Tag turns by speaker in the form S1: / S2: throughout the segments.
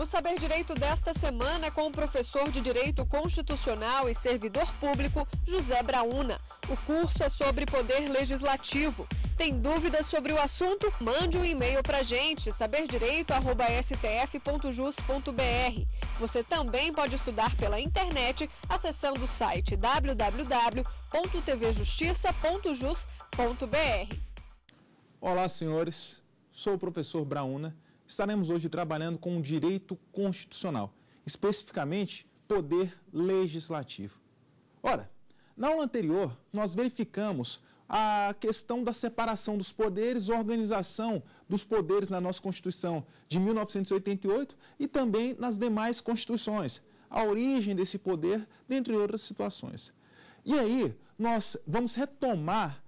S1: O Saber Direito desta semana é com o professor de Direito Constitucional e servidor público José Brauna. O curso é sobre poder legislativo. Tem dúvidas sobre o assunto? Mande um e-mail para gente, saberdireito.stf.jus.br. Você também pode estudar pela internet acessando o site www.tvjustiça.jus.br. Olá, senhores. Sou o professor Brauna estaremos hoje trabalhando com o direito constitucional, especificamente poder legislativo. Ora, na aula anterior, nós verificamos a questão da separação dos poderes, organização dos poderes na nossa Constituição de 1988 e também nas demais constituições, a origem desse poder, dentre outras situações. E aí, nós vamos retomar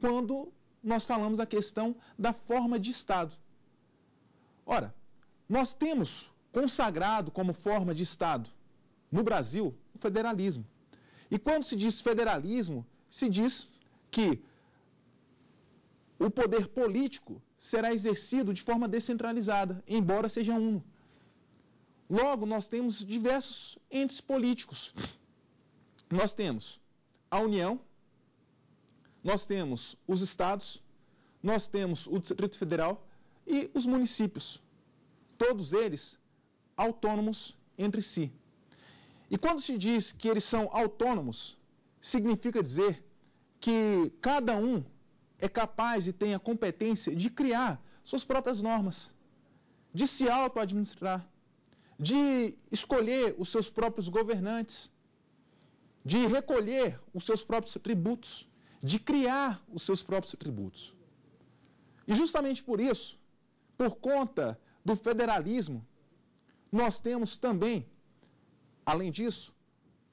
S1: quando nós falamos a questão da forma de Estado. Ora, nós temos consagrado como forma de Estado no Brasil o federalismo. E quando se diz federalismo, se diz que o poder político será exercido de forma descentralizada, embora seja uno. Logo, nós temos diversos entes políticos. Nós temos a União, nós temos os estados, nós temos o Distrito Federal e os municípios, todos eles autônomos entre si. E quando se diz que eles são autônomos, significa dizer que cada um é capaz e tem a competência de criar suas próprias normas, de se auto-administrar, de escolher os seus próprios governantes, de recolher os seus próprios tributos, de criar os seus próprios tributos. E justamente por isso, por conta do federalismo, nós temos também, além disso,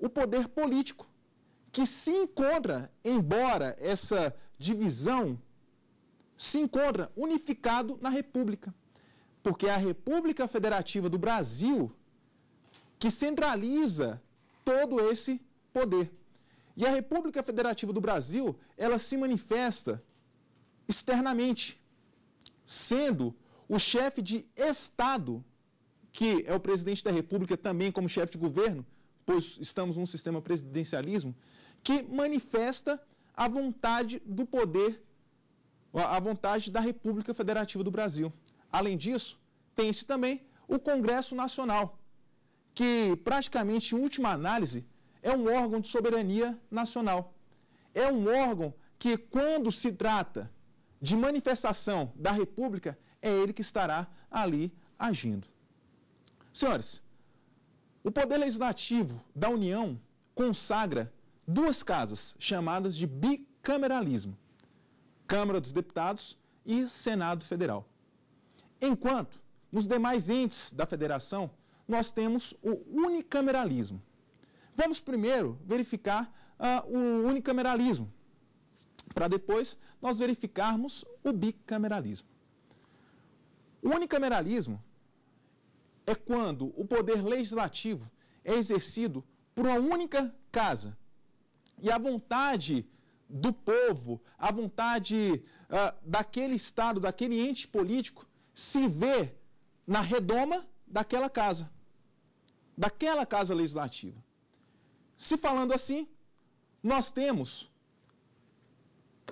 S1: o poder político, que se encontra, embora essa divisão, se encontra unificado na República. Porque é a República Federativa do Brasil que centraliza todo esse poder. E a República Federativa do Brasil, ela se manifesta externamente, sendo o chefe de Estado, que é o presidente da República também como chefe de governo, pois estamos num sistema presidencialismo, que manifesta a vontade do poder, a vontade da República Federativa do Brasil. Além disso, tem-se também o Congresso Nacional, que praticamente, em última análise, é um órgão de soberania nacional. É um órgão que, quando se trata de manifestação da República, é ele que estará ali agindo. Senhores, o Poder Legislativo da União consagra duas casas chamadas de bicameralismo: Câmara dos Deputados e Senado Federal. Enquanto nos demais entes da federação nós temos o unicameralismo. Vamos primeiro verificar uh, o unicameralismo, para depois nós verificarmos o bicameralismo. O unicameralismo é quando o poder legislativo é exercido por uma única casa. E a vontade do povo, a vontade uh, daquele Estado, daquele ente político, se vê na redoma daquela casa, daquela casa legislativa. Se falando assim, nós temos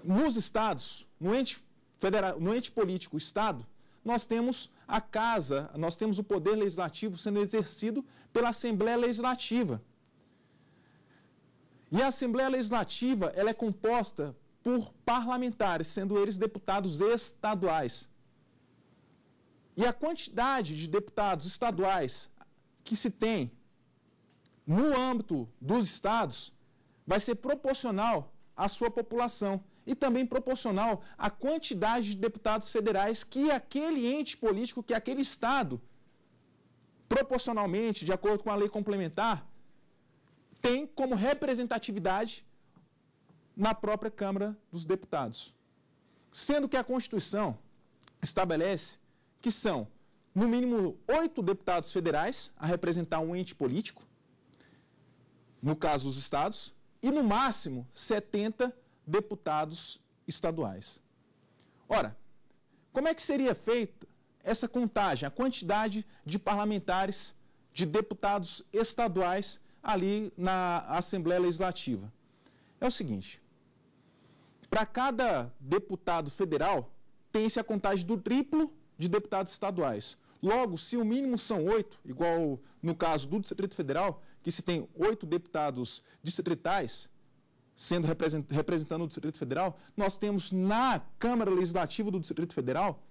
S1: nos Estados, no ente, federal, no ente político Estado, nós temos a casa, nós temos o poder legislativo sendo exercido pela Assembleia Legislativa. E a Assembleia Legislativa ela é composta por parlamentares, sendo eles deputados estaduais. E a quantidade de deputados estaduais que se tem no âmbito dos estados vai ser proporcional à sua população e também proporcional à quantidade de deputados federais que aquele ente político, que aquele Estado, proporcionalmente, de acordo com a lei complementar, tem como representatividade na própria Câmara dos Deputados. Sendo que a Constituição estabelece que são, no mínimo, oito deputados federais a representar um ente político, no caso os estados, e no máximo 70 deputados estaduais. Ora, como é que seria feita essa contagem, a quantidade de parlamentares, de deputados estaduais ali na Assembleia Legislativa? É o seguinte: para cada deputado federal, tem-se a contagem do triplo de deputados estaduais. Logo, se o mínimo são oito, igual no caso do Distrito Federal, que se tem oito deputados distritais, sendo representando o Distrito Federal, nós temos na Câmara Legislativa do Distrito Federal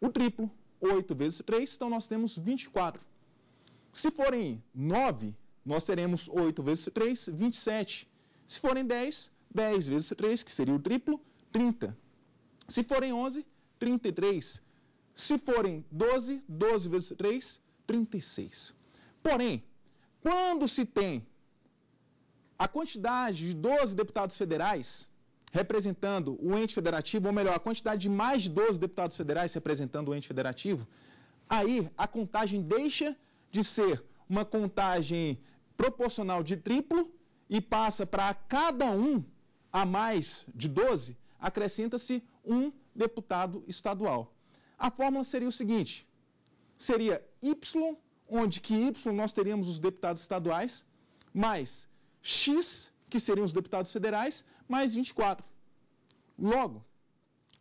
S1: o triplo, 8 vezes 3, então nós temos 24. Se forem 9, nós teremos 8 vezes 3, 27. Se forem 10, 10 vezes 3, que seria o triplo, 30. Se forem 11, 33. Se forem 12, 12 vezes 3, 36. Porém, quando se tem a quantidade de 12 deputados federais representando o ente federativo, ou melhor, a quantidade de mais de 12 deputados federais representando o ente federativo, aí a contagem deixa de ser uma contagem proporcional de triplo e passa para cada um a mais de 12, acrescenta-se um deputado estadual. A fórmula seria o seguinte: seria Y, onde que Y nós teríamos os deputados estaduais, mais X, que seriam os deputados federais, mais 24. Logo,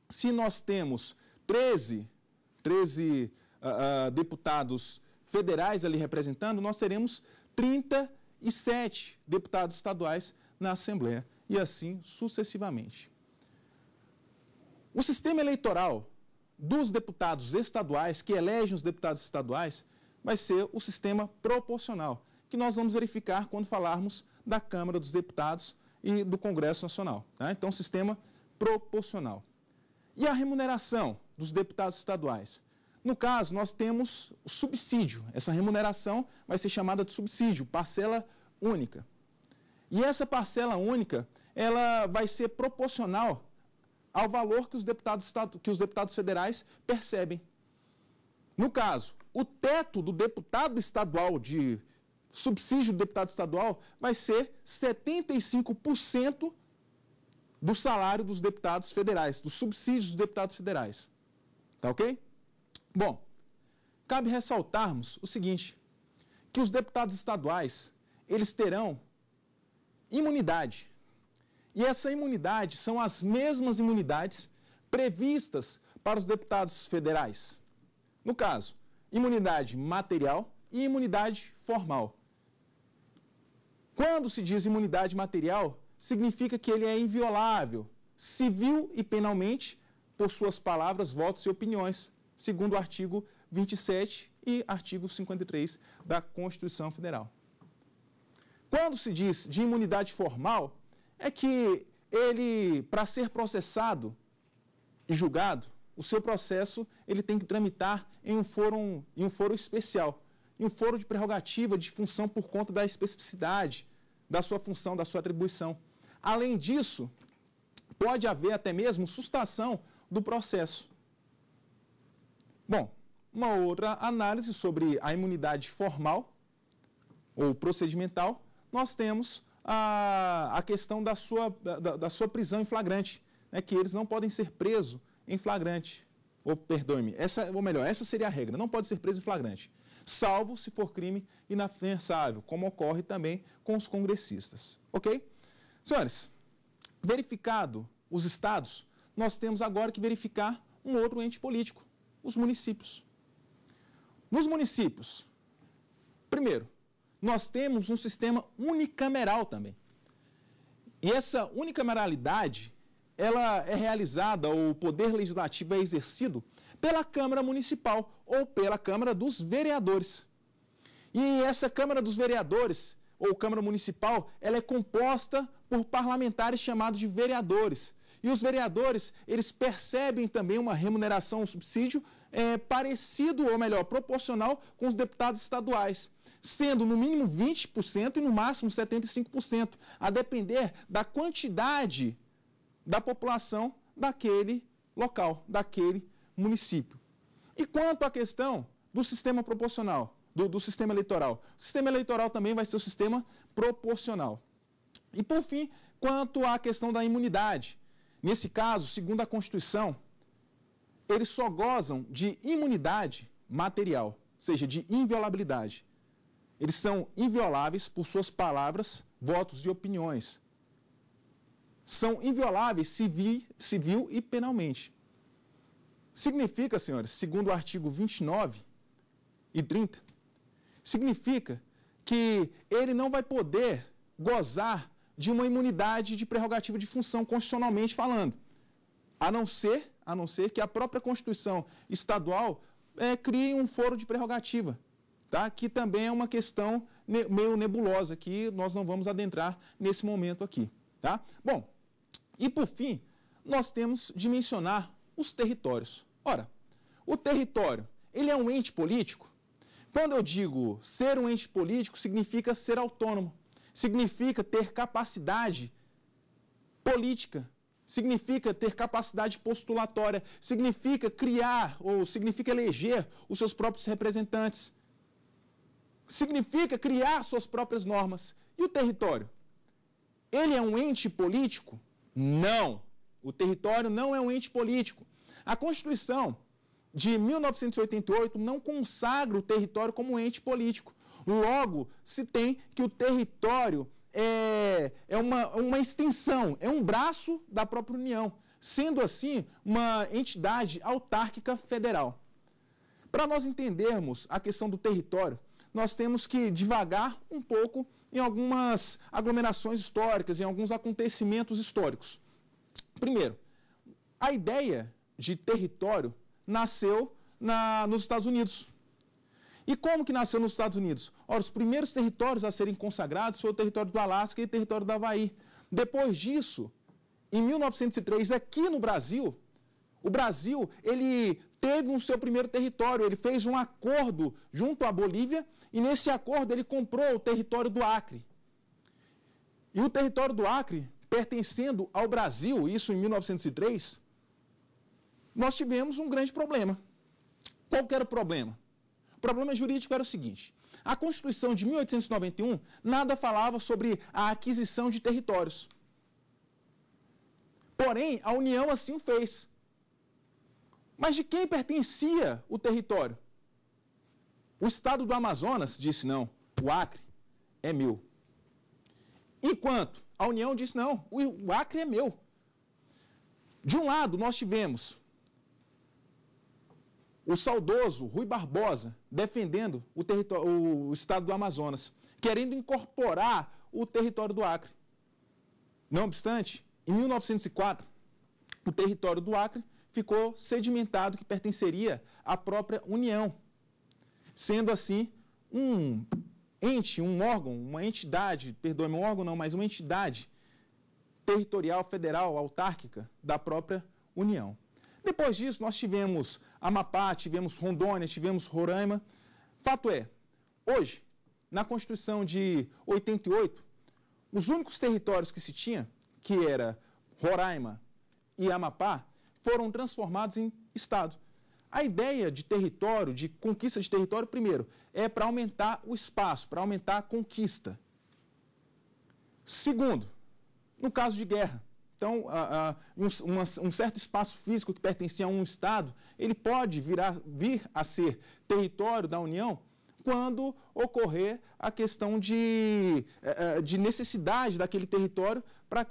S1: se nós temos 13, 13 uh, uh, deputados federais ali representando, nós teremos 37 deputados estaduais na Assembleia e assim sucessivamente. O sistema eleitoral dos deputados estaduais, que elegem os deputados estaduais, vai ser o sistema proporcional, que nós vamos verificar quando falarmos da Câmara dos Deputados e do Congresso Nacional. Né? Então, sistema proporcional. E a remuneração dos deputados estaduais? No caso, nós temos o subsídio. Essa remuneração vai ser chamada de subsídio, parcela única. E essa parcela única, ela vai ser proporcional ao valor que os deputados, que os deputados federais percebem. No caso, o teto do deputado estadual de subsídio do deputado estadual vai ser 75% do salário dos deputados federais, dos subsídios dos deputados federais. Tá ok? Bom, cabe ressaltarmos o seguinte, que os deputados estaduais, eles terão imunidade. E essa imunidade são as mesmas imunidades previstas para os deputados federais. No caso, imunidade material e imunidade formal. Quando se diz imunidade material, significa que ele é inviolável, civil e penalmente, por suas palavras, votos e opiniões, segundo o artigo 27 e artigo 53 da Constituição Federal. Quando se diz de imunidade formal, é que ele, para ser processado e julgado, o seu processo ele tem que tramitar em um foro, em um foro especial, em um foro de prerrogativa de função por conta da especificidade da sua função, da sua atribuição. Além disso, pode haver até mesmo sustação do processo. Bom, uma outra análise sobre a imunidade formal ou procedimental, nós temos a, a questão da sua, da, da sua prisão em flagrante, né, que eles não podem ser presos em flagrante. Ou, perdoe-me, essa, ou melhor, essa seria a regra, não pode ser preso em flagrante salvo se for crime inafensável, como ocorre também com os congressistas. Ok? Senhores, verificado os estados, nós temos agora que verificar um outro ente político, os municípios. Nos municípios, primeiro, nós temos um sistema unicameral também. E essa unicameralidade, ela é realizada, o poder legislativo é exercido pela Câmara Municipal ou pela Câmara dos Vereadores. E essa Câmara dos Vereadores ou Câmara Municipal, ela é composta por parlamentares chamados de vereadores. E os vereadores, eles percebem também uma remuneração, um subsídio é, parecido, ou melhor, proporcional com os deputados estaduais, sendo no mínimo 20% e no máximo 75%, a depender da quantidade da população daquele local, daquele município. E quanto à questão do sistema proporcional, do, do sistema eleitoral, o sistema eleitoral também vai ser o sistema proporcional. E por fim, quanto à questão da imunidade, nesse caso, segundo a Constituição, eles só gozam de imunidade material, ou seja, de inviolabilidade. Eles são invioláveis por suas palavras, votos e opiniões. São invioláveis civil, civil e penalmente. Significa, senhores, segundo o artigo 29 e 30, significa que ele não vai poder gozar de uma imunidade de prerrogativa de função constitucionalmente falando, a não ser, a não ser que a própria Constituição estadual é, crie um foro de prerrogativa, tá? Que também é uma questão ne meio nebulosa que nós não vamos adentrar nesse momento aqui, tá? Bom, e por fim, nós temos de mencionar os territórios. Ora, o território, ele é um ente político? Quando eu digo ser um ente político, significa ser autônomo, significa ter capacidade política, significa ter capacidade postulatória, significa criar ou significa eleger os seus próprios representantes, significa criar suas próprias normas. E o território? Ele é um ente político? Não. O território não é um ente político. A Constituição de 1988 não consagra o território como um ente político. Logo, se tem que o território é, é uma, uma extensão, é um braço da própria União, sendo assim uma entidade autárquica federal. Para nós entendermos a questão do território, nós temos que devagar um pouco em algumas aglomerações históricas, em alguns acontecimentos históricos. Primeiro, a ideia de território nasceu na, nos Estados Unidos. E como que nasceu nos Estados Unidos? Ora, os primeiros territórios a serem consagrados foi o território do Alasca e o território do Havaí. Depois disso, em 1903, aqui no Brasil, o Brasil, ele teve um seu primeiro território, ele fez um acordo junto à Bolívia e nesse acordo ele comprou o território do Acre. E o território do Acre pertencendo ao Brasil, isso em 1903, nós tivemos um grande problema. Qual era o problema? O problema jurídico era o seguinte: a Constituição de 1891 nada falava sobre a aquisição de territórios. Porém, a União assim o fez. Mas de quem pertencia o território? O estado do Amazonas disse não, o Acre é meu. Enquanto a União disse: não, o Acre é meu. De um lado, nós tivemos o saudoso Rui Barbosa defendendo o, território, o estado do Amazonas, querendo incorporar o território do Acre. Não obstante, em 1904, o território do Acre ficou sedimentado que pertenceria à própria União, sendo assim um ente, um órgão, uma entidade, perdoe-me, um órgão não, mas uma entidade territorial, federal, autárquica da própria União. Depois disso, nós tivemos Amapá, tivemos Rondônia, tivemos Roraima. Fato é, hoje, na Constituição de 88, os únicos territórios que se tinha, que era Roraima e Amapá, foram transformados em Estado. A ideia de território, de conquista de território, primeiro, é para aumentar o espaço, para aumentar a conquista. Segundo, no caso de guerra, então, um, uma, um, certo espaço físico que pertencia a um Estado, ele pode virar, vir a ser território da União quando ocorrer a questão de, eh, eh, de necessidade daquele território para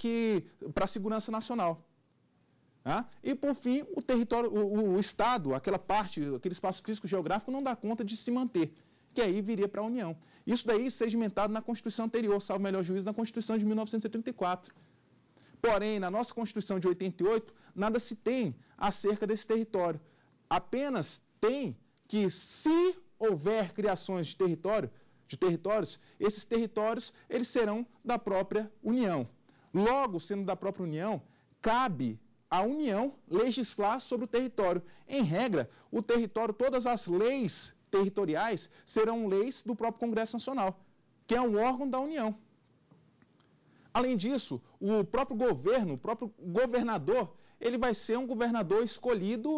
S1: a segurança nacional e, por fim, o território, o, o, Estado, aquela parte, aquele espaço físico geográfico não dá conta de se manter, que aí viria para a União. Isso daí sedimentado na Constituição anterior, salvo melhor juízo, na Constituição de 1934. Porém, na nossa Constituição de 88, nada se tem acerca desse território. Apenas tem que, se houver criações de território, de territórios, esses territórios eles serão da própria União. Logo, sendo da própria União, cabe a União legislar sobre o território. Em regra, o território, todas as leis territoriais serão leis do próprio Congresso Nacional, que é um órgão da União. Além disso, o próprio governo, o próprio governador, ele vai ser um governador escolhido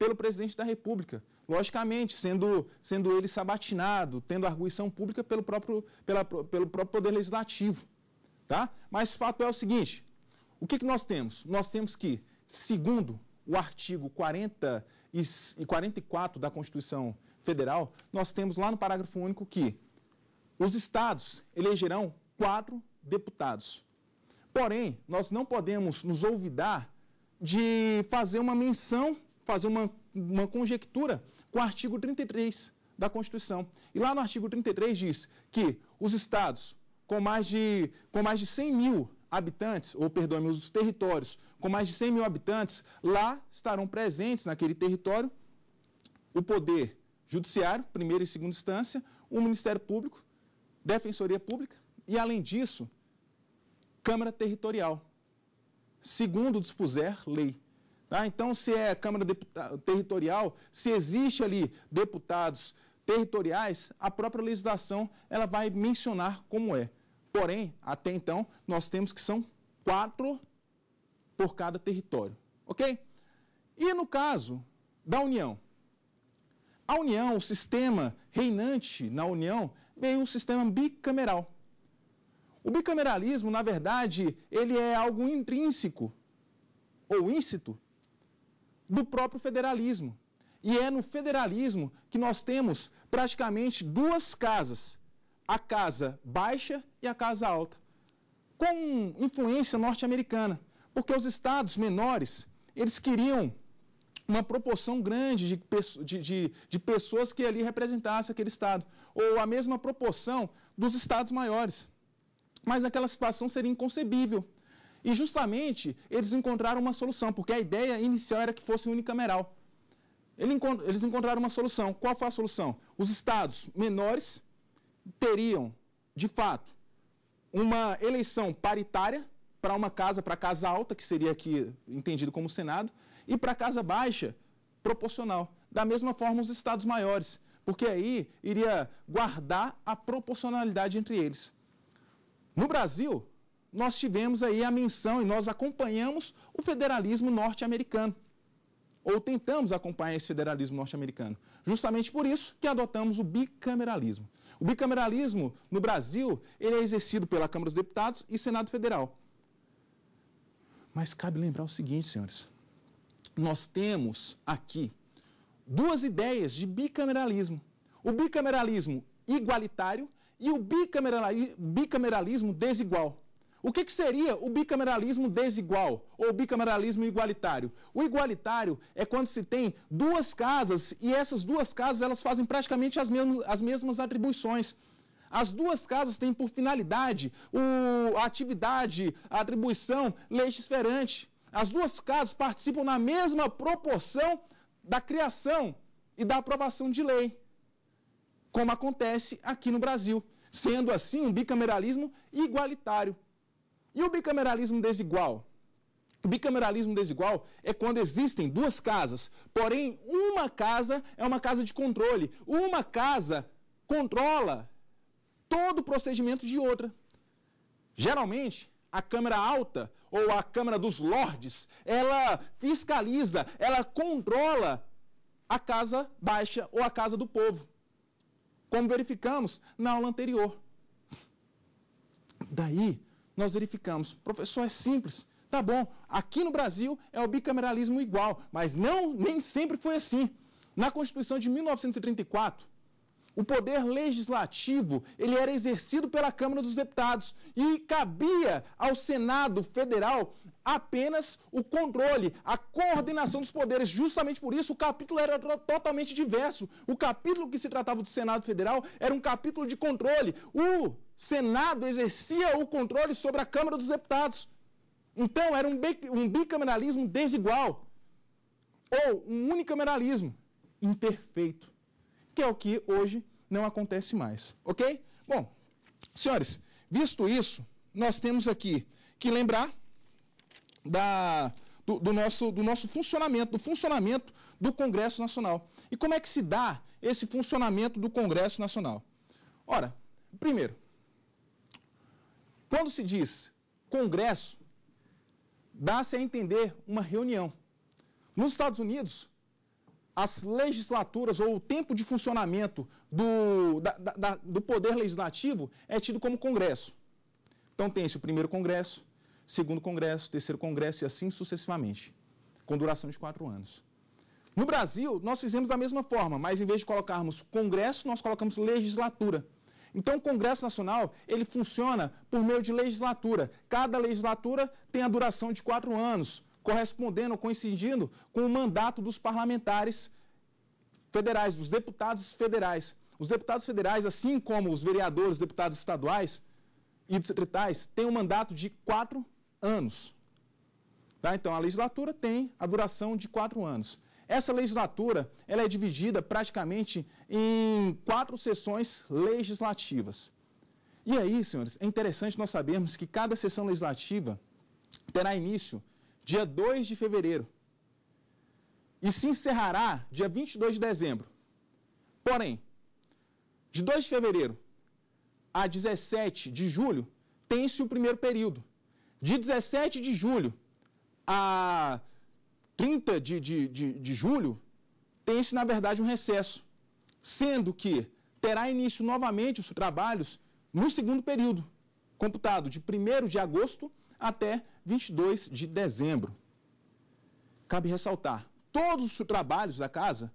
S1: pelo presidente da República. Logicamente, sendo, sendo ele sabatinado, tendo arguição pública pelo próprio, pela, pelo próprio Poder Legislativo. Tá? Mas fato é o seguinte: o que, que nós temos? Nós temos que, segundo o artigo 40 e 44 da Constituição Federal, nós temos lá no parágrafo único que os estados elegerão quatro deputados. Porém, nós não podemos nos olvidar de fazer uma menção, fazer uma, uma conjectura com o artigo 33 da Constituição. E lá no artigo 33 diz que os estados com mais de, com mais de 100 mil habitantes, ou perdoe-me, os territórios com mais de 100 mil habitantes, lá estarão presentes naquele território o poder judiciário, primeira e segunda instância, o Ministério Público, Defensoria Pública e, além disso, Câmara Territorial, segundo dispuser lei. Tá? Então, se é Câmara Territorial, se existe ali deputados territoriais, a própria legislação ela vai mencionar como é. Porém, até então, nós temos que são quatro por cada território, ok? E no caso da União? A União, o sistema reinante na União, veio um sistema bicameral. O bicameralismo, na verdade, ele é algo intrínseco ou íncito do próprio federalismo. E é no federalismo que nós temos praticamente duas casas, a casa baixa e a casa alta, com influência norte-americana, porque os estados menores, eles queriam uma proporção grande de, de, de, de pessoas que ali representassem aquele estado, ou a mesma proporção dos estados maiores. Mas aquela situação seria inconcebível. E justamente eles encontraram uma solução, porque a ideia inicial era que fosse unicameral. Eles encontraram uma solução. Qual foi a solução? Os estados menores teriam, de fato, uma eleição paritária para uma casa, para a casa alta, que seria aqui entendido como Senado, e para a casa baixa, proporcional. Da mesma forma, os estados maiores, porque aí iria guardar a proporcionalidade entre eles. No Brasil, nós tivemos aí a menção e nós acompanhamos o federalismo norte-americano ou tentamos acompanhar esse federalismo norte-americano. Justamente por isso que adotamos o bicameralismo. O bicameralismo no Brasil, ele é exercido pela Câmara dos Deputados e Senado Federal. Mas cabe lembrar o seguinte, senhores. Nós temos aqui duas ideias de bicameralismo. O bicameralismo igualitário e o bicameralismo desigual. O que, que, seria o bicameralismo desigual ou bicameralismo igualitário? O igualitário é quando se tem duas casas e essas duas casas elas fazem praticamente as mesmas, as mesmas atribuições. As duas casas têm por finalidade o, a atividade, a atribuição legisferante. As duas casas participam na mesma proporção da criação e da aprovação de lei, como acontece aqui no Brasil, sendo assim um bicameralismo igualitário. E o bicameralismo desigual? O bicameralismo desigual é quando existem duas casas, porém uma casa é uma casa de controle. Uma casa controla todo o procedimento de outra. Geralmente, a Câmara Alta ou a Câmara dos Lordes, ela fiscaliza, ela controla a Casa Baixa ou a Casa do Povo, como verificamos na aula anterior. Daí nós verificamos, professor, é simples. Tá bom, aqui no Brasil é o bicameralismo igual, mas não nem sempre foi assim. Na Constituição de 1934, o poder legislativo ele era exercido pela Câmara dos Deputados e cabia ao Senado Federal apenas o controle, a coordenação dos poderes. Justamente por isso o capítulo era totalmente diverso. O capítulo que se tratava do Senado Federal era um capítulo de controle. O Senado exercia o controle sobre a Câmara dos Deputados. Então, era um bicameralismo desigual ou um unicameralismo imperfeito, que é o que hoje não acontece mais, ok? Bom, senhores, visto isso, nós temos aqui que lembrar da, do, do, nosso, do nosso funcionamento, do funcionamento do Congresso Nacional. E como é que se dá esse funcionamento do Congresso Nacional? Ora, primeiro, quando se diz congresso, dá-se a entender uma reunião. Nos Estados Unidos, as legislaturas ou o tempo de funcionamento do, da, da, do poder legislativo é tido como congresso. Então tem-se o primeiro congresso, segundo congresso, terceiro congresso e assim sucessivamente, com duração de quatro anos. No Brasil, nós fizemos da mesma forma, mas em vez de colocarmos congresso, nós colocamos legislatura. Então, o Congresso Nacional ele funciona por meio de legislatura. Cada legislatura tem a duração de quatro anos, correspondendo, coincidindo com o mandato dos parlamentares federais, dos deputados federais. Os deputados federais, assim como os vereadores, deputados estaduais e distritais, têm um mandato de quatro anos. Tá? Então, a legislatura tem a duração de quatro anos. Essa legislatura ela é dividida praticamente em quatro sessões legislativas. E aí, senhores, é interessante nós sabermos que cada sessão legislativa terá início dia 2 de fevereiro e se encerrará dia 22 de dezembro. Porém, de 2 de fevereiro a 17 de julho tem-se o primeiro período. De 17 de julho a 30 de, de, de, de julho, tem-se, na verdade, um recesso, sendo que terá início novamente os trabalhos no segundo período, computado de 1 de agosto até 22 de dezembro. Cabe ressaltar, todos os trabalhos da Casa,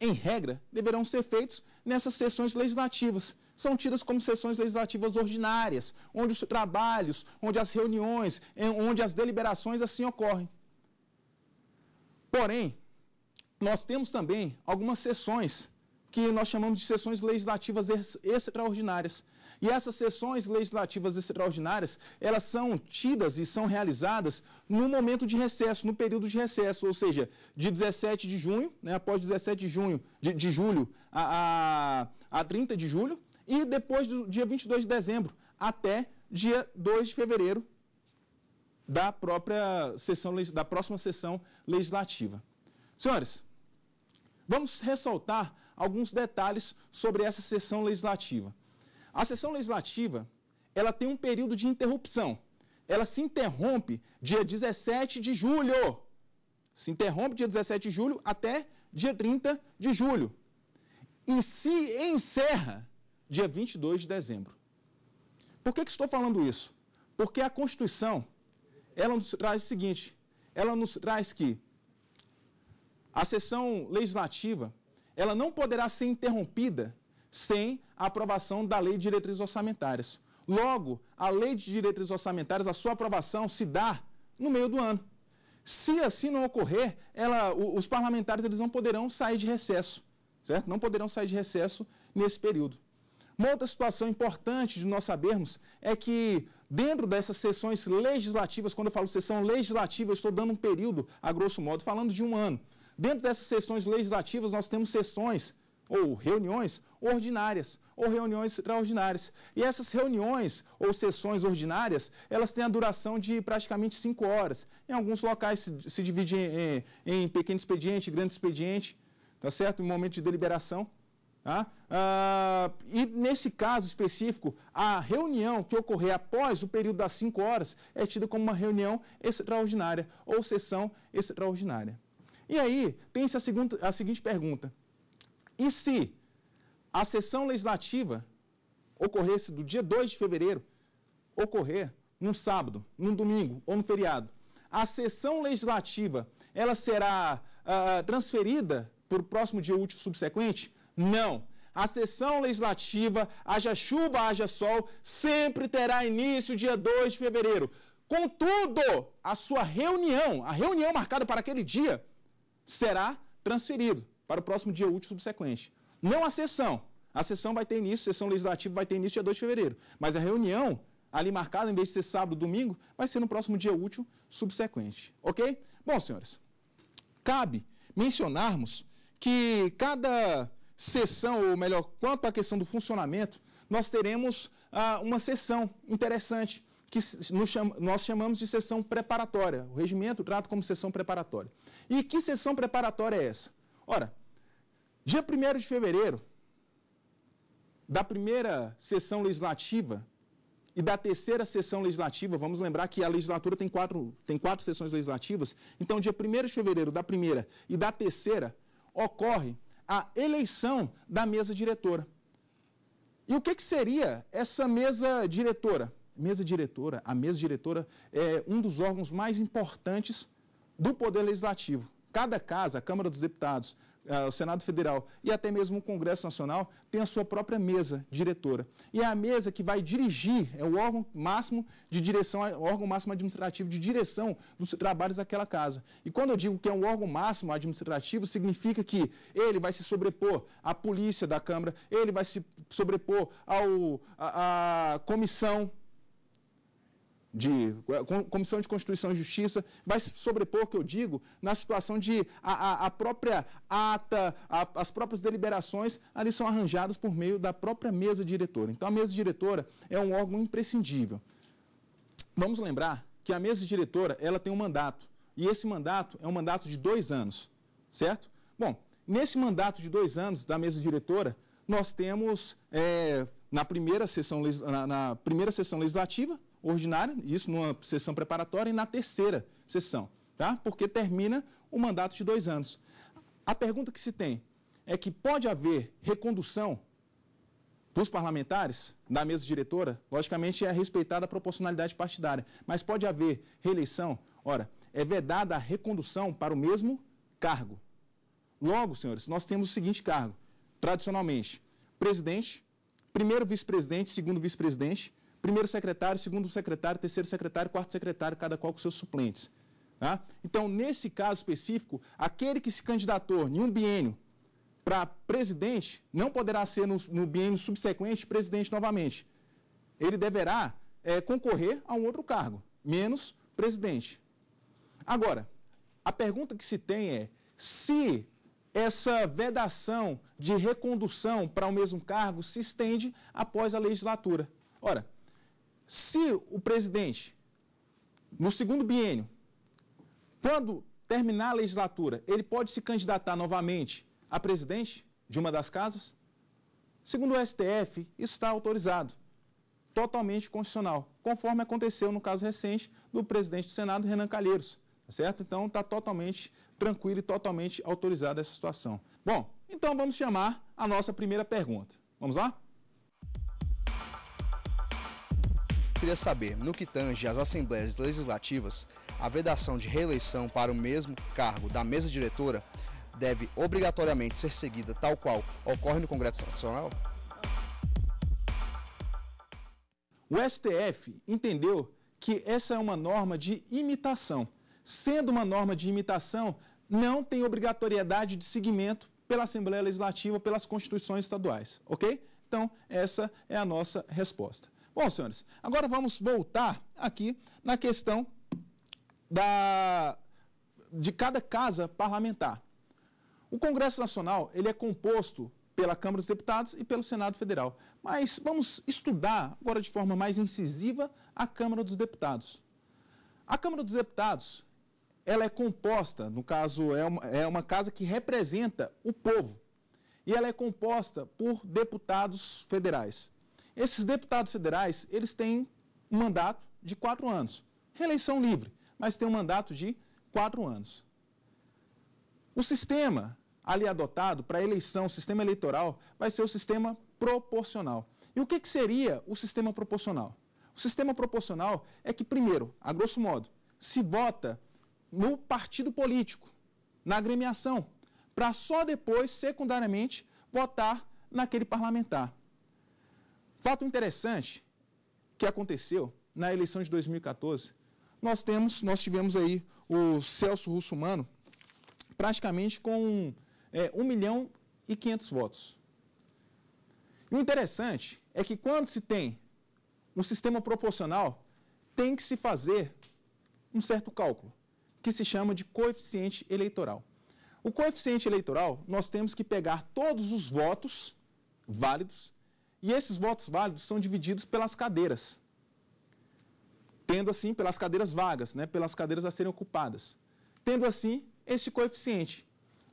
S1: em regra, deverão ser feitos nessas sessões legislativas. São tidas como sessões legislativas ordinárias, onde os trabalhos, onde as reuniões, onde as deliberações assim ocorrem. Porém, nós temos também algumas sessões que nós chamamos de sessões legislativas extraordinárias. E essas sessões legislativas extraordinárias, elas são tidas e são realizadas no momento de recesso, no período de recesso, ou seja, de 17 de junho, né, após 17 de junho, de, de julho a, a, a 30 de julho, e depois do dia 22 de dezembro até dia 2 de fevereiro da própria sessão, da próxima sessão legislativa. Senhores, vamos ressaltar alguns detalhes sobre essa sessão legislativa. A sessão legislativa, ela tem um período de interrupção. Ela se interrompe dia 17 de julho. Se interrompe dia 17 de julho até dia 30 de julho. E se encerra dia 22 de dezembro. Por que, que estou falando isso? Porque a Constituição, ela nos traz o seguinte: ela nos traz que a sessão legislativa ela não poderá ser interrompida sem a aprovação da lei de diretrizes orçamentárias. Logo, a lei de diretrizes orçamentárias, a sua aprovação se dá no meio do ano. Se assim não ocorrer, ela, os parlamentares eles não poderão sair de recesso, certo? Não poderão sair de recesso nesse período. Uma outra situação importante de nós sabermos é que dentro dessas sessões legislativas, quando eu falo sessão legislativa, eu estou dando um período, a grosso modo, falando de um ano. Dentro dessas sessões legislativas, nós temos sessões ou reuniões ordinárias ou reuniões extraordinárias. E essas reuniões ou sessões ordinárias, elas têm a duração de praticamente cinco horas. Em alguns locais se, se divide em, em, em pequeno expediente, grande expediente, tá certo? Em um momento de deliberação. Tá? Ah, e nesse caso específico, a reunião que ocorrer após o período das 5 horas é tida como uma reunião extraordinária ou sessão extraordinária. E aí tem-se a, segunda, a seguinte pergunta: e se a sessão legislativa ocorresse do dia 2 de fevereiro, ocorrer num sábado, num domingo ou no feriado, a sessão legislativa ela será ah, transferida para o próximo dia útil subsequente? Não. A sessão legislativa, haja chuva, haja sol, sempre terá início dia 2 de fevereiro. Contudo, a sua reunião, a reunião marcada para aquele dia, será transferida para o próximo dia útil subsequente. Não a sessão. A sessão vai ter início, a sessão legislativa vai ter início dia 2 de fevereiro. Mas a reunião ali marcada, em vez de ser sábado, domingo, vai ser no próximo dia útil subsequente. Ok? Bom, senhores, cabe mencionarmos que cada sessão, ou melhor, quanto à questão do funcionamento, nós teremos ah, uma sessão interessante, que cham nós chamamos de sessão preparatória. O regimento trata como sessão preparatória. E que sessão preparatória é essa? Ora, dia 1 de fevereiro, da primeira sessão legislativa e da terceira sessão legislativa, vamos lembrar que a legislatura tem quatro, tem quatro sessões legislativas, então dia 1 de fevereiro da primeira e da terceira ocorre a eleição da mesa diretora. E o que, que seria essa mesa diretora? Mesa diretora, a mesa diretora é um dos órgãos mais importantes do Poder Legislativo. Cada casa, a Câmara dos Deputados, eh, o Senado Federal e até mesmo o Congresso Nacional tem a sua própria mesa diretora. E é a mesa que vai dirigir, é o órgão máximo de direção, o órgão máximo administrativo de direção dos trabalhos daquela casa. E quando eu digo que é um órgão máximo administrativo, significa que ele vai se sobrepor à polícia da Câmara, ele vai se sobrepor ao, à, à comissão de Comissão de Constituição e Justiça, vai se sobrepor, que eu digo, na situação de a, a, a própria ata, a, as próprias deliberações ali são arranjadas por meio da própria mesa diretora. Então, a mesa diretora é um órgão imprescindível. Vamos lembrar que a mesa diretora ela tem um mandato, e esse mandato é um mandato de dois anos, certo? Bom, nesse mandato de dois anos da mesa diretora, nós temos, é, na, primeira sessão, na, na primeira sessão legislativa, ordinária, isso numa sessão preparatória e na terceira sessão, tá? porque termina o mandato de dois anos. A pergunta que se tem é que pode haver recondução dos parlamentares, da mesa diretora, logicamente é respeitada a proporcionalidade partidária, mas pode haver reeleição? Ora, é vedada a recondução para o mesmo cargo. Logo, senhores, nós temos o seguinte cargo, tradicionalmente, presidente, primeiro vice-presidente, segundo vice-presidente, primeiro secretário, segundo secretário, terceiro secretário, quarto secretário, cada qual com seus suplentes. Tá? Então, nesse caso específico, aquele que se candidatou em um biênio para presidente não poderá ser no, no, biênio subsequente presidente novamente. Ele deverá é, concorrer a um outro cargo, menos presidente. Agora, a pergunta que se tem é se essa vedação de recondução para o mesmo cargo se estende após a legislatura. Ora, se o presidente, no segundo biênio, quando terminar a legislatura, ele pode se candidatar novamente a presidente de uma das casas? Segundo o STF, isso está autorizado, totalmente constitucional, conforme aconteceu no caso recente do presidente do Senado, Renan Calheiros, tá certo? Então está totalmente tranquilo e totalmente autorizada essa situação. Bom, então vamos chamar a nossa primeira pergunta. Vamos lá? queria saber, no que tange às assembleias legislativas, a vedação de reeleição para o mesmo cargo da mesa diretora deve obrigatoriamente ser seguida tal qual ocorre no Congresso Nacional? O STF entendeu que essa é uma norma de imitação. Sendo uma norma de imitação, não tem obrigatoriedade de seguimento pela Assembleia Legislativa, pelas constituições estaduais, ok? Então, essa é a nossa resposta. Bom, senhores, agora vamos voltar aqui na questão da, de cada casa parlamentar. O Congresso Nacional ele é composto pela Câmara dos Deputados e pelo Senado Federal. Mas vamos estudar agora de forma mais incisiva a Câmara dos Deputados. A Câmara dos Deputados ela é composta, no caso, é uma, é uma casa que representa o povo. E ela é composta por deputados federais. Esses deputados federais, eles têm um mandato de quatro anos. Reeleição livre, mas tem um mandato de quatro anos. O sistema ali adotado para eleição, o sistema eleitoral, vai ser o sistema proporcional. E o que, que seria o sistema proporcional? O sistema proporcional é que, primeiro, a grosso modo, se vota no partido político, na agremiação, para só depois, secundariamente, votar naquele parlamentar. Fato interessante que aconteceu na eleição de 2014, nós temos, nós tivemos aí o Celso Russomano praticamente com é, 1 milhão e 500 votos. E o interessante é que quando se tem um sistema proporcional, tem que se fazer um certo cálculo, que se chama de coeficiente eleitoral. O coeficiente eleitoral, nós temos que pegar todos os votos válidos e esses votos válidos são divididos pelas cadeiras, tendo assim pelas cadeiras vagas, né, pelas cadeiras a serem ocupadas, tendo assim esse coeficiente.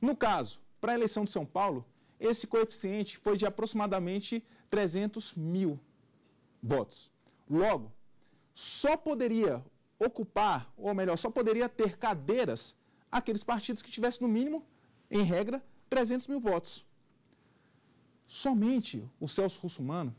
S1: No caso, para a eleição de São Paulo, esse coeficiente foi de aproximadamente 300 mil votos. Logo, só poderia ocupar, ou melhor, só poderia ter cadeiras aqueles partidos que tivessem, no mínimo, em regra, 300 mil votos. Somente o Celso Russumano,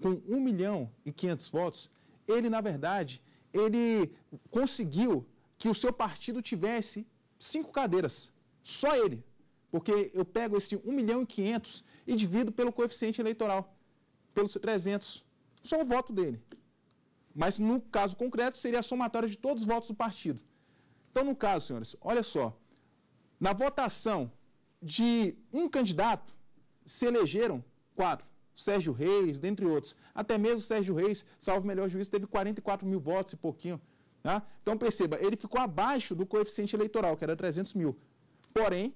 S1: com 1 milhão e 500 votos, ele, na verdade, ele conseguiu que o seu partido tivesse cinco cadeiras. Só ele. Porque eu pego esse 1 milhão e 500 e divido pelo coeficiente eleitoral, pelos 300. Só o voto dele. Mas no caso concreto, seria a somatória de todos os votos do partido. Então, no caso, senhores, olha só. Na votação de um candidato, se elegeram quatro. Sérgio Reis, dentre outros. Até mesmo Sérgio Reis, salvo melhor juiz, teve 44 mil votos e pouquinho. Tá? Então perceba, ele ficou abaixo do coeficiente eleitoral, que era 300 mil. Porém,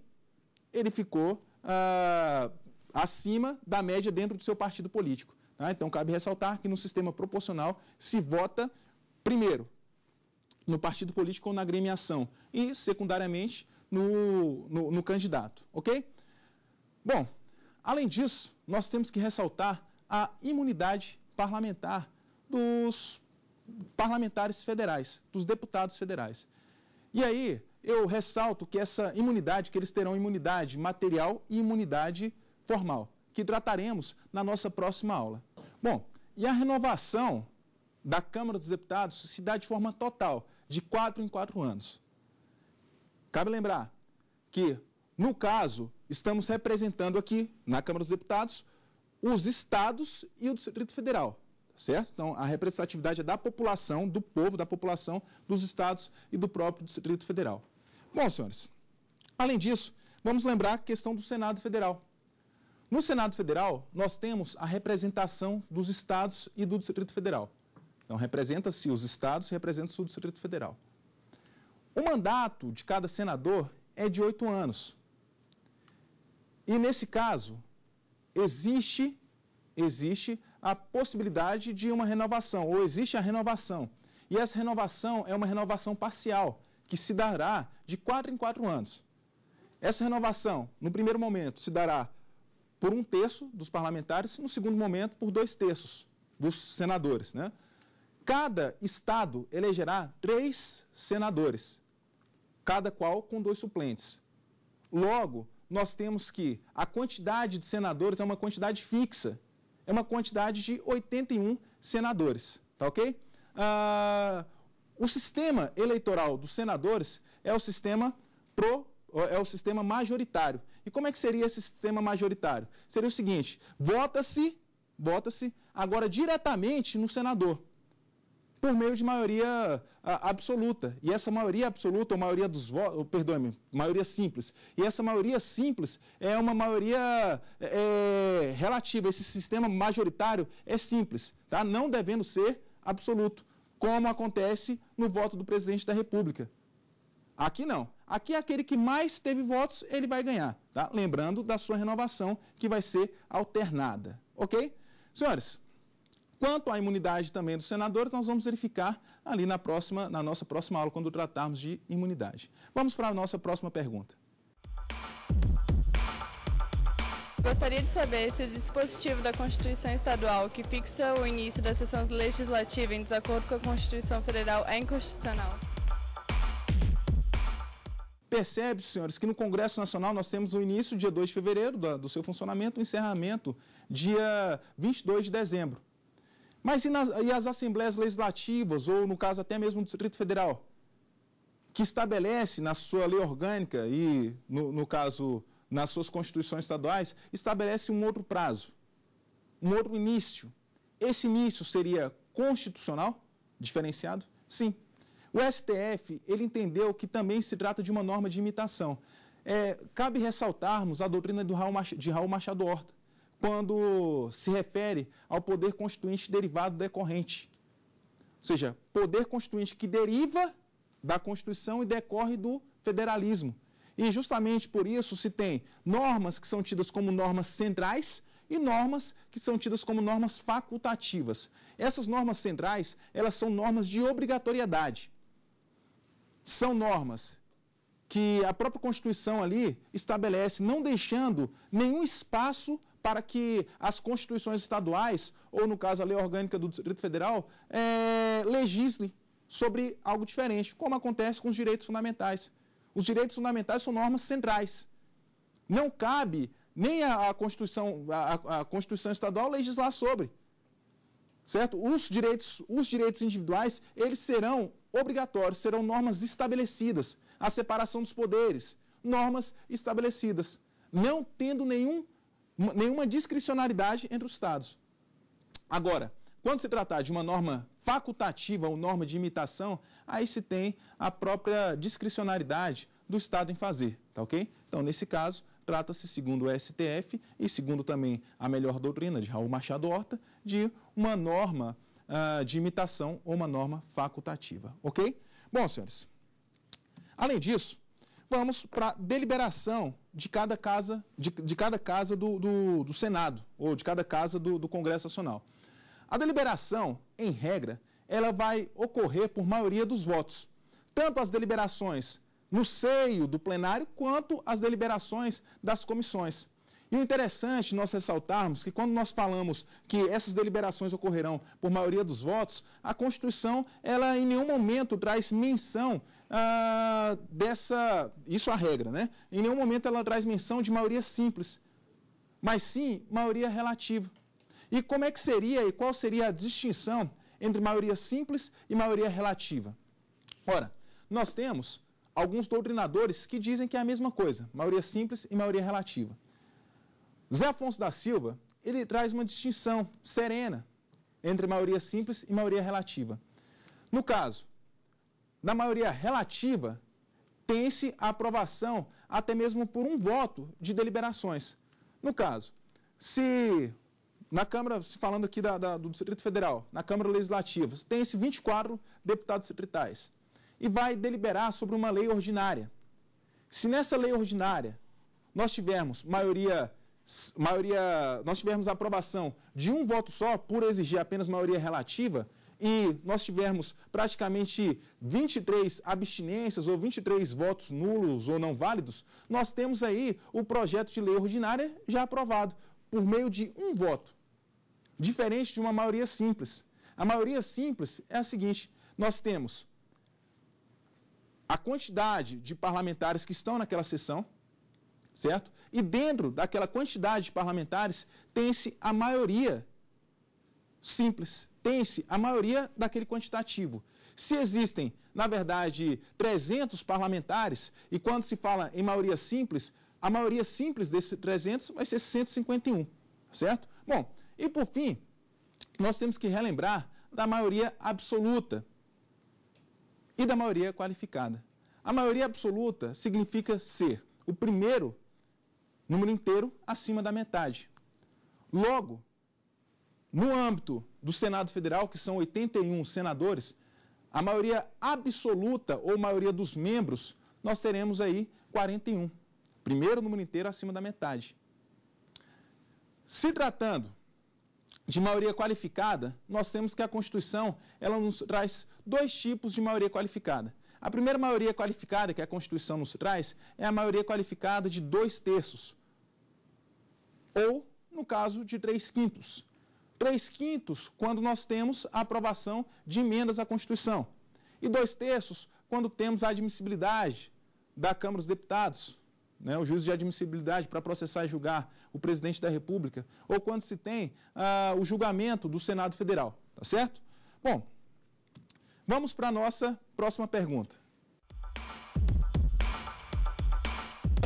S1: ele ficou ah, acima da média dentro do seu partido político. Tá? Então cabe ressaltar que no sistema proporcional se vota, primeiro, no partido político ou na gremiação, e secundariamente no, no, no candidato. Ok? Bom. Além disso, nós temos que ressaltar a imunidade parlamentar dos parlamentares federais, dos deputados federais. E aí, eu ressalto que essa imunidade, que eles terão imunidade material e imunidade formal, que trataremos na nossa próxima aula. Bom, e a renovação da Câmara dos Deputados se dá de forma total, de quatro em quatro anos. Cabe lembrar que, no caso estamos representando aqui na Câmara dos Deputados os estados e o Distrito Federal, certo? Então, a representatividade é da população, do povo, da população, dos estados e do próprio Distrito Federal. Bom, senhores, além disso, vamos lembrar a questão do Senado Federal. No Senado Federal, nós temos a representação dos estados e do Distrito Federal. Então, representa-se os estados e representa-se o Distrito Federal. O mandato de cada senador é de oito anos. E nesse caso, existe, existe a possibilidade de uma renovação, ou existe a renovação. E essa renovação é uma renovação parcial, que se dará de quatro em quatro anos. Essa renovação, no primeiro momento, se dará por um terço dos parlamentares, no segundo momento, por dois terços dos senadores. Né? Cada estado elegerá três senadores, cada qual com dois suplentes. Logo, nós temos que a quantidade de senadores é uma quantidade fixa, é uma quantidade de 81 senadores, tá ok? Ah, o sistema eleitoral dos senadores é o sistema pro é o sistema majoritário. E como é que seria esse sistema majoritário? Seria o seguinte: vota-se, vota-se agora diretamente no senador por meio de maioria ah, absoluta. E essa maioria absoluta, ou maioria dos votos, perdoe-me, maioria simples. E essa maioria simples é uma maioria é, é, relativa. Esse sistema majoritário é simples, tá? não devendo ser absoluto, como acontece no voto do presidente da República. Aqui não. Aqui é aquele que mais teve votos, ele vai ganhar. Tá? Lembrando da sua renovação, que vai ser alternada. Ok? Senhores, Quanto à imunidade também dos senadores, nós vamos verificar ali na, próxima, na nossa próxima aula, quando tratarmos de imunidade. Vamos para a nossa próxima pergunta. Gostaria de saber se o dispositivo da Constituição Estadual que fixa o início da sessão legislativa em desacordo com a Constituição Federal é inconstitucional. Percebe, senhores, que no Congresso Nacional nós temos o início, dia 2 de fevereiro, do seu funcionamento, o encerramento, dia 22 de dezembro. Mas e, nas, e as assembleias legislativas, ou no caso até mesmo o Distrito Federal, que estabelece na sua lei orgânica e, no, no caso, nas suas constituições estaduais, estabelece um outro prazo, um outro início. Esse início seria constitucional, diferenciado? Sim. O STF, ele entendeu que também se trata de uma norma de imitação. É, cabe ressaltarmos a doutrina de Raul Machado Horta, quando se refere ao poder constituinte derivado decorrente. Ou seja, poder constituinte que deriva da Constituição e decorre do federalismo. E justamente por isso se tem normas que são tidas como normas centrais e normas que são tidas como normas facultativas. Essas normas centrais, elas são normas de obrigatoriedade. São normas que a própria Constituição ali estabelece, não deixando nenhum espaço para que as constituições estaduais, ou no caso a lei orgânica do Distrito Federal, é, legisle sobre algo diferente, como acontece com os direitos fundamentais. Os direitos fundamentais são normas centrais. Não cabe nem a, a Constituição, a, a Constituição Estadual legislar sobre. Certo? Os direitos, os direitos individuais, eles serão obrigatórios, serão normas estabelecidas. A separação dos poderes, normas estabelecidas. Não tendo nenhum nenhuma discricionalidade entre os Estados. Agora, quando se tratar de uma norma facultativa ou norma de imitação, aí se tem a própria discricionalidade do Estado em fazer, tá ok? Então, nesse caso, trata-se, segundo o STF e segundo também a melhor doutrina de Raul Machado Horta, de uma norma uh, de imitação ou uma norma facultativa, ok? Bom, senhores, além disso, vamos para a deliberação de cada casa, de, de cada casa do, do, do, Senado ou de cada casa do, do Congresso Nacional. A deliberação, em regra, ela vai ocorrer por maioria dos votos. Tanto as deliberações no seio do plenário quanto as deliberações das comissões. E o interessante nós ressaltarmos que quando nós falamos que essas deliberações ocorrerão por maioria dos votos, a Constituição ela em nenhum momento traz menção ah, dessa, isso é a regra, né? Em nenhum momento ela traz menção de maioria simples, mas sim maioria relativa. E como é que seria e qual seria a distinção entre maioria simples e maioria relativa? Ora, nós temos alguns doutrinadores que dizem que é a mesma coisa, maioria simples e maioria relativa. Zé Afonso da Silva, ele traz uma distinção serena entre maioria simples e maioria relativa. No caso, na maioria relativa, tem-se a aprovação até mesmo por um voto de deliberações. No caso, se na Câmara, falando aqui da, da, do Distrito Federal, na Câmara Legislativa, tem-se 24 deputados secretários e vai deliberar sobre uma lei ordinária. Se nessa lei ordinária nós tivermos maioria maioria, nós tivermos aprovação de um voto só por exigir apenas maioria relativa e nós tivermos praticamente 23 abstinências ou 23 votos nulos ou não válidos, nós temos aí o projeto de lei ordinária já aprovado por meio de um voto, diferente de uma maioria simples. A maioria simples é a seguinte: nós temos a quantidade de parlamentares que estão naquela sessão, certo? E dentro daquela quantidade de parlamentares tem-se a maioria simples, tem-se a maioria daquele quantitativo. Se existem, na verdade, 300 parlamentares, e quando se fala em maioria simples, a maioria simples desses 300 vai ser 151, certo? Bom, e por fim, nós temos que relembrar da maioria absoluta e da maioria qualificada. A maioria absoluta significa ser o primeiro número inteiro acima da metade. Logo, no âmbito do Senado Federal, que são 81 senadores, a maioria absoluta ou maioria dos membros, nós teremos aí 41. Primeiro número inteiro acima da metade. Se tratando de maioria qualificada, nós temos que a Constituição ela nos traz dois tipos de maioria qualificada. A primeira maioria qualificada que a Constituição nos traz é a maioria qualificada de dois terços, ou no caso de três quintos. Três quintos quando nós temos a aprovação de emendas à Constituição. E dois terços quando temos a admissibilidade da Câmara dos Deputados, né, o juízo de admissibilidade para processar e julgar o presidente da República, ou quando se tem ah, o julgamento do Senado Federal. Tá certo? Bom, vamos para a nossa próxima pergunta.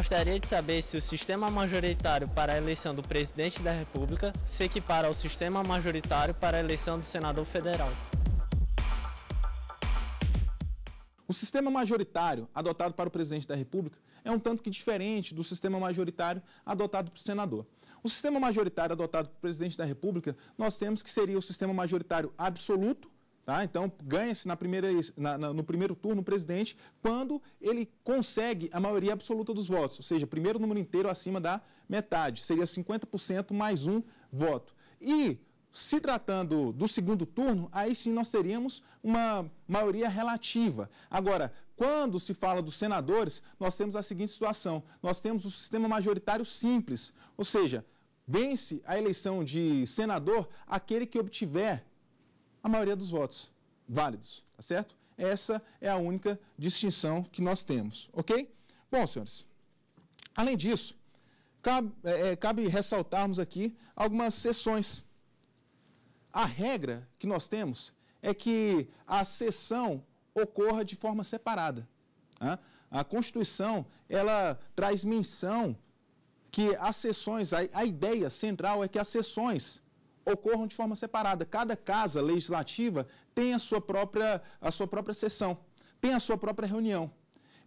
S1: Gostaria de saber se o sistema majoritário para a eleição do presidente da República se equipara ao sistema majoritário para a eleição do senador federal. O sistema majoritário adotado para o presidente da República é um tanto que diferente do sistema majoritário adotado para o senador. O sistema majoritário adotado para o presidente da República, nós temos que seria o sistema majoritário absoluto Tá? Então, ganha-se na na, na, no primeiro turno o presidente quando ele consegue a maioria absoluta dos votos, ou seja, primeiro número inteiro acima da metade, seria 50% mais um voto. E, se tratando do segundo turno, aí sim nós teríamos uma maioria relativa. Agora, quando se fala dos senadores, nós temos a seguinte situação: nós temos o um sistema majoritário simples, ou seja, vence a eleição de senador aquele que obtiver a maioria dos votos válidos, tá certo? Essa é a única distinção que nós temos, ok? Bom, senhores, além disso, cabe, é, é cabe ressaltarmos aqui algumas sessões. A regra que nós temos é que a sessão ocorra de forma separada. Tá? A Constituição, ela traz menção que as sessões, a, a ideia central é que as sessões ocorram de forma separada. Cada casa legislativa tem a sua própria, a sua própria sessão, tem a sua própria reunião.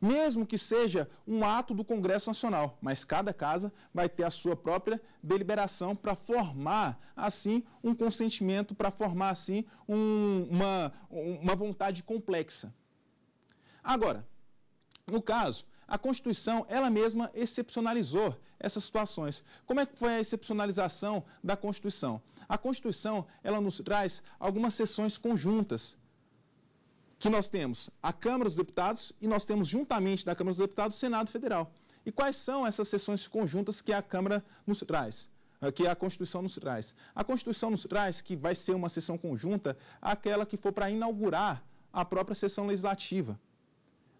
S1: Mesmo que seja um ato do Congresso Nacional, mas cada casa vai ter a sua própria deliberação para formar, assim, um consentimento, para formar, assim, um, uma, uma vontade complexa. Agora, no caso, a Constituição, ela mesma, excepcionalizou essas situações. Como é que foi a excepcionalização da Constituição? A Constituição, ela nos traz algumas sessões conjuntas, que nós temos a Câmara dos Deputados e nós temos, juntamente da Câmara dos Deputados, o Senado Federal. E quais são essas sessões conjuntas que a Câmara nos traz? Eh, que a Constituição nos traz. A Constituição nos traz que vai ser uma sessão conjunta aquela que for para inaugurar a própria sessão legislativa.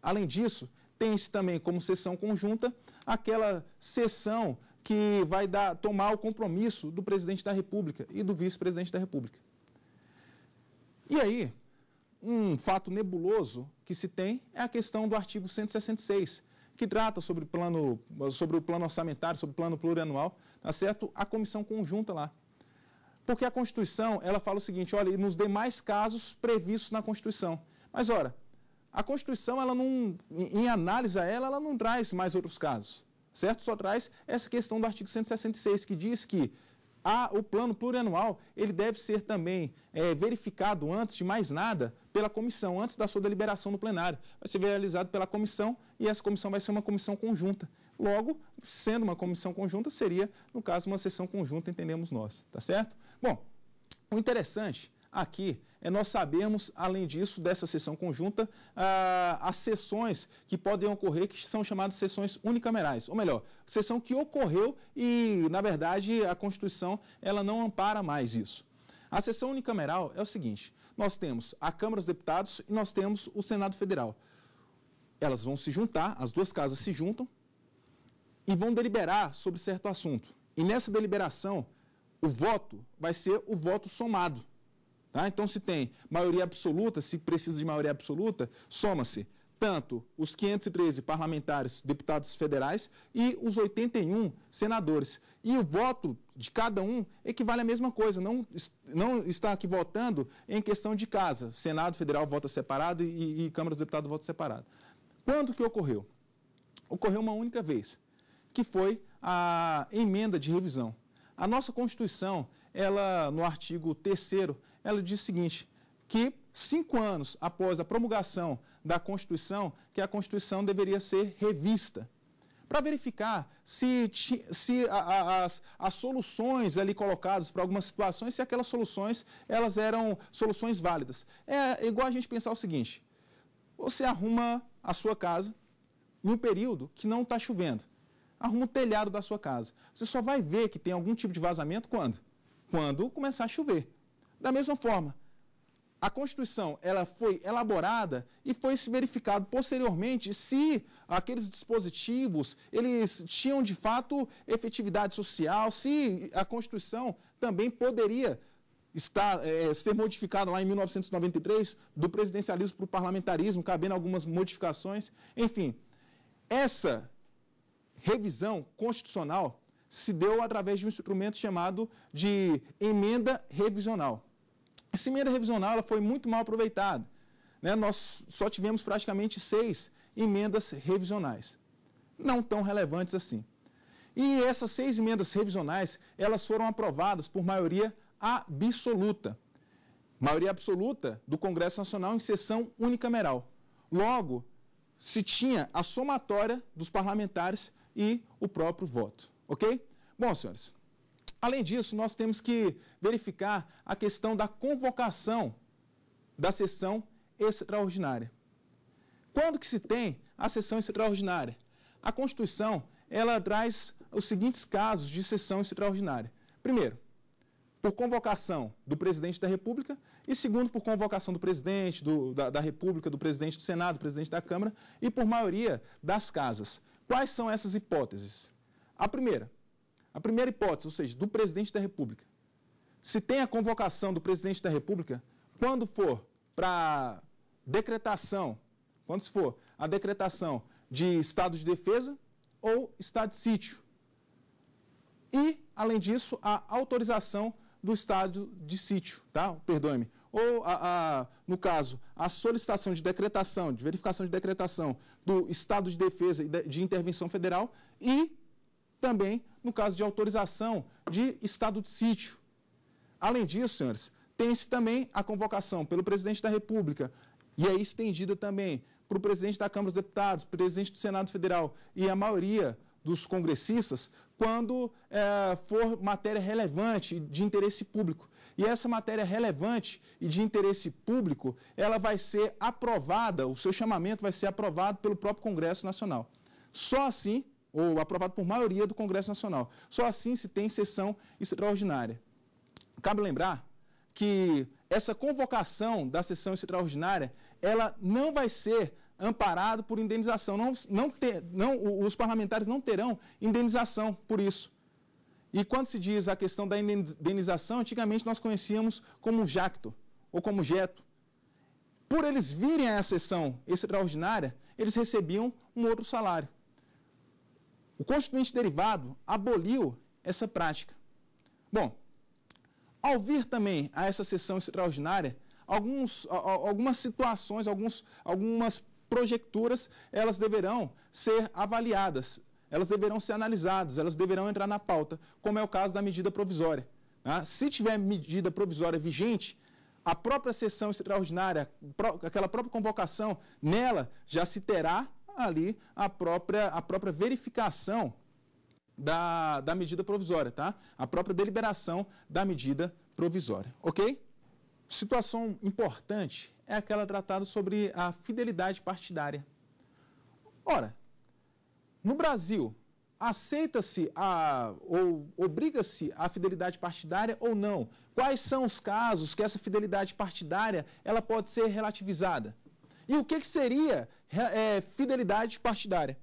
S1: Além disso, tem-se também como sessão conjunta aquela sessão que vai dar, tomar o compromisso do presidente da República e do vice-presidente da República. E aí, um fato nebuloso que se tem é a questão do artigo 166, que trata sobre, plano, sobre o plano orçamentário, sobre o plano plurianual, tá certo? A comissão conjunta lá. Porque a Constituição, ela fala o seguinte, olha, nos demais casos previstos na Constituição. Mas, ora, a Constituição, ela não, em análise a ela, ela não traz mais outros casos, certo? Só traz essa questão do artigo 166, que diz que a, o plano plurianual ele deve ser também é, verificado antes de mais nada pela comissão, antes da sua deliberação no plenário. Vai ser realizado pela comissão e essa comissão vai ser uma comissão conjunta. Logo, sendo uma comissão conjunta, seria, no caso, uma sessão conjunta, entendemos nós, tá certo? Bom, o interessante aqui é nós sabermos, além disso, dessa sessão conjunta, ah, as sessões que podem ocorrer, que são chamadas sessões unicamerais, ou melhor, sessão que ocorreu e, na verdade, a Constituição ela não ampara mais isso. A sessão unicameral é o seguinte, nós temos a Câmara dos Deputados e nós temos o Senado Federal. Elas vão se juntar, as duas casas se juntam e vão deliberar sobre certo assunto. E nessa deliberação, o voto vai ser o voto somado. Ah, então, se tem maioria absoluta, se precisa de maioria absoluta, soma-se tanto os 513 parlamentares, deputados federais e os 81 senadores. E o voto de cada um equivale à mesma coisa, não, não está aqui votando em questão de casa. Senado Federal vota separado e, e Câmara dos Deputados vota separado. Quando que ocorreu? Ocorreu uma única vez, que foi a emenda de revisão. A nossa Constituição, ela no artigo 3 ela diz o seguinte, que cinco anos após a promulgação da Constituição, que a Constituição deveria ser revista para verificar se, se as, as, soluções ali colocadas para algumas situações, se aquelas soluções elas eram soluções válidas. É igual a gente pensar o seguinte, você arruma a sua casa num período que não está chovendo, arruma o telhado da sua casa. Você só vai ver que tem algum tipo de vazamento quando? Quando começar a chover. Da mesma forma, a Constituição ela foi elaborada e foi se verificado posteriormente se aqueles dispositivos eles tinham de fato efetividade social, se a Constituição também poderia estar, é, ser modificada lá em 1993 do presidencialismo para o parlamentarismo, cabendo algumas modificações. Enfim, essa revisão constitucional se deu através de um instrumento chamado de emenda revisional. Essa emenda revisional ela foi muito mal aproveitada. Né? Nós só tivemos praticamente seis emendas revisionais, não tão relevantes assim. E essas seis emendas revisionais, elas foram aprovadas por maioria absoluta. Maioria absoluta do Congresso Nacional em sessão unicameral. Logo, se tinha a somatória dos parlamentares e o próprio voto. Ok? Bom, senhores, Além disso, nós temos que verificar a questão da convocação da sessão extraordinária. Quando que se tem a sessão extraordinária? A Constituição, ela traz os seguintes casos de sessão extraordinária. Primeiro, por convocação do presidente da República e, segundo, por convocação do presidente do, da, da, República, do presidente do Senado, do presidente da Câmara e por maioria das casas. Quais são essas hipóteses? A primeira, a primeira hipótese, ou seja, do presidente da República. Se tem a convocação do presidente da República, quando for para decretação, quando se for a decretação de estado de defesa ou estado de sítio. E, além disso, a autorização do estado de sítio, tá? Perdoe-me. Ou, a, a, no caso, a solicitação de decretação, de verificação de decretação do estado de defesa e de intervenção federal e também no caso de autorização de estado de sítio. Além disso, senhores, tem-se também a convocação pelo presidente da República, e é estendida também para o presidente da Câmara dos Deputados, presidente do Senado Federal e a maioria dos congressistas, quando é, for matéria relevante de interesse público. E essa matéria relevante e de interesse público, ela vai ser aprovada, o seu chamamento vai ser aprovado pelo próprio Congresso Nacional. Só assim ou aprovado por maioria do Congresso Nacional. Só assim se tem sessão extraordinária. Cabe lembrar que essa convocação da sessão extraordinária, ela não vai ser amparada por indenização. Não, não, ter, não, os parlamentares não terão indenização por isso. E quando se diz a questão da indenização, antigamente nós conhecíamos como jacto ou como jeto. Por eles virem à sessão extraordinária, eles recebiam um outro salário. O constituinte derivado aboliu essa prática. Bom, ao vir também a essa sessão extraordinária, alguns, algumas situações, alguns, algumas projecturas, elas deverão ser avaliadas, elas deverão ser analisadas, elas deverão entrar na pauta, como é o caso da medida provisória. Tá? Se tiver medida provisória vigente, a própria sessão extraordinária, aquela própria convocação, nela já se terá ali a própria, a própria verificação da, da medida provisória, tá? A própria deliberação da medida provisória, ok? Situação importante é aquela tratada sobre a fidelidade partidária. Ora, no Brasil, aceita-se a ou obriga-se a fidelidade partidária ou não? Quais são os casos que essa fidelidade partidária ela pode ser relativizada? E o que, que seria é, fidelidade partidária.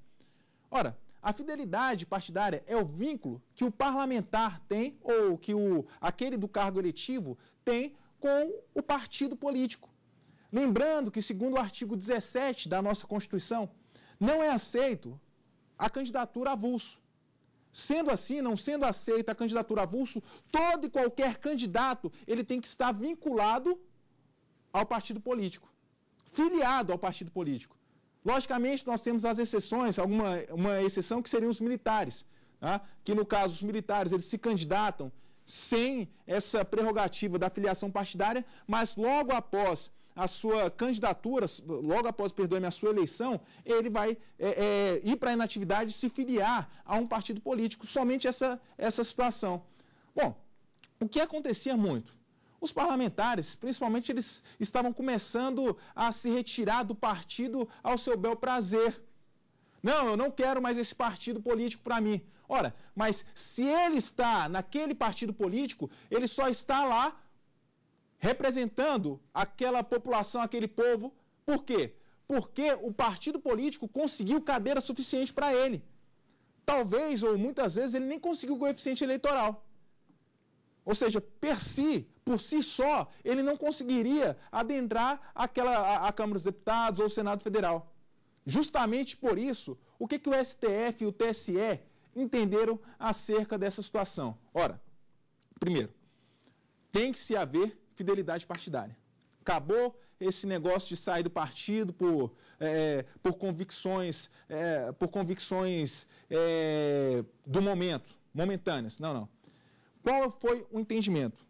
S1: Ora, a fidelidade partidária é o vínculo que o parlamentar tem ou que o, aquele do cargo eletivo tem com o partido político. Lembrando que, segundo o artigo 17 da nossa Constituição, não é aceito a candidatura avulso. Sendo assim, não sendo aceita a candidatura avulso, todo e qualquer candidato ele tem que estar vinculado ao partido político, filiado ao partido político. Logicamente, nós temos as exceções, alguma uma exceção que seriam os militares, tá? que no caso os militares eles se candidatam sem essa prerrogativa da filiação partidária, mas logo após a sua candidatura, logo após, perdoe-me, a sua eleição, ele vai é, é, ir para a inatividade e se filiar a um partido político. Somente essa, essa situação. Bom, o que acontecia muito? Os parlamentares, principalmente, eles estavam começando a se retirar do partido ao seu bel prazer. Não, eu não quero mais esse partido político para mim. Ora, mas se ele está naquele partido político, ele só está lá representando aquela população, aquele povo. Por quê? Porque o partido político conseguiu cadeira suficiente para ele. Talvez ou muitas vezes ele nem conseguiu o coeficiente eleitoral. Ou seja, per si, por si só, ele não conseguiria adentrar aquela, a, a, Câmara dos Deputados ou o Senado Federal. Justamente por isso, o que, que o STF e o TSE entenderam acerca dessa situação? Ora, primeiro, tem que se haver fidelidade partidária. Acabou esse negócio de sair do partido por, é, por convicções, é, por convicções é, do momento, momentâneas. Não, não. Qual foi o entendimento?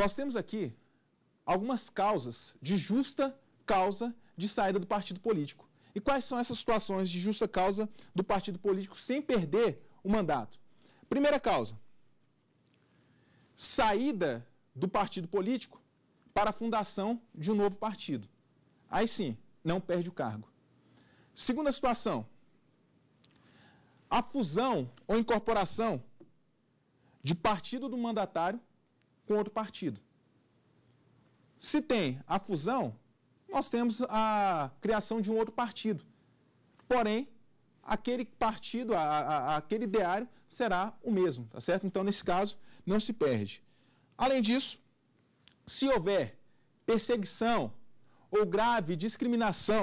S1: Nós temos aqui algumas causas de justa causa de saída do partido político. E quais são essas situações de justa causa do partido político sem perder o mandato? Primeira causa: saída do partido político para a fundação de um novo partido. Aí sim, não perde o cargo. Segunda situação: a fusão ou incorporação de partido do mandatário com outro partido. Se tem a fusão, nós temos a criação de um outro partido. Porém, aquele partido, a, a, aquele ideário será o mesmo, tá certo? Então, nesse caso, não se perde. Além disso, se houver perseguição ou grave discriminação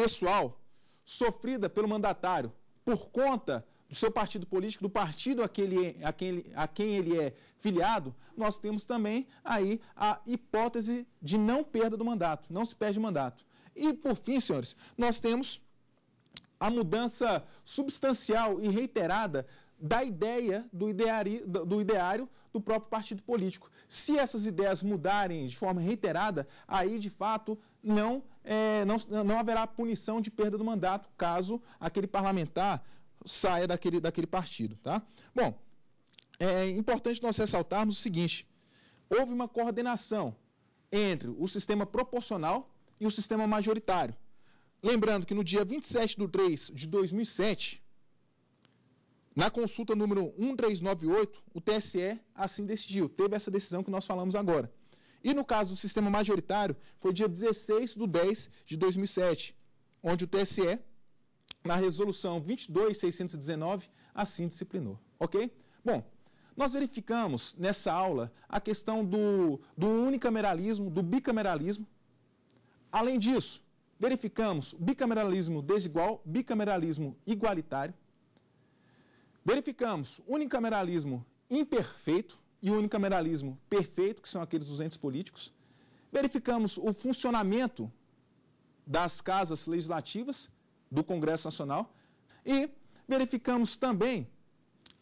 S1: pessoal sofrida pelo mandatário por conta do seu partido político, do partido a, ele, é, a, quem, a quem ele é filiado, nós temos também aí a hipótese de não perda do mandato, não se perde mandato. E, por fim, senhores, nós temos a mudança substancial e reiterada da ideia do ideário, do ideário do próprio partido político. Se essas ideias mudarem de forma reiterada, aí de fato não, é, não, não haverá punição de perda do mandato caso aquele parlamentar saia daquele, daquele partido. Tá? Bom, é importante nós ressaltarmos o seguinte: houve uma coordenação entre o sistema proporcional e o sistema majoritário. Lembrando que no dia 27 de 3 de 2007, na consulta número 1398, o TSE assim decidiu, teve essa decisão que nós falamos agora. E no caso do sistema majoritário, foi dia 16 de 10 de 2007, onde o TSE na resolução 22619, assim disciplinou. Ok? Bom, nós verificamos nessa aula a questão do, do unicameralismo, do bicameralismo. Além disso, verificamos bicameralismo desigual, bicameralismo igualitário. Verificamos unicameralismo imperfeito e unicameralismo perfeito, que são aqueles dos entes políticos. Verificamos o funcionamento das casas legislativas do Congresso Nacional. E verificamos também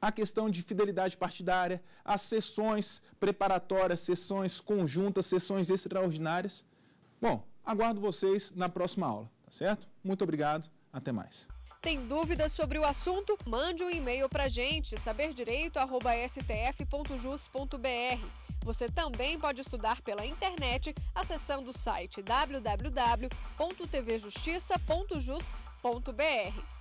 S1: a questão de fidelidade partidária, as sessões preparatórias, sessões conjuntas, sessões extraordinárias. Bom, aguardo vocês na próxima aula, tá certo? Muito obrigado, até mais. Tem dúvidas sobre o assunto? Mande um e-mail para gente, saberdireito.stf.jus.br. Você também pode estudar pela internet acessando o site www.tvjustiça.jus.br br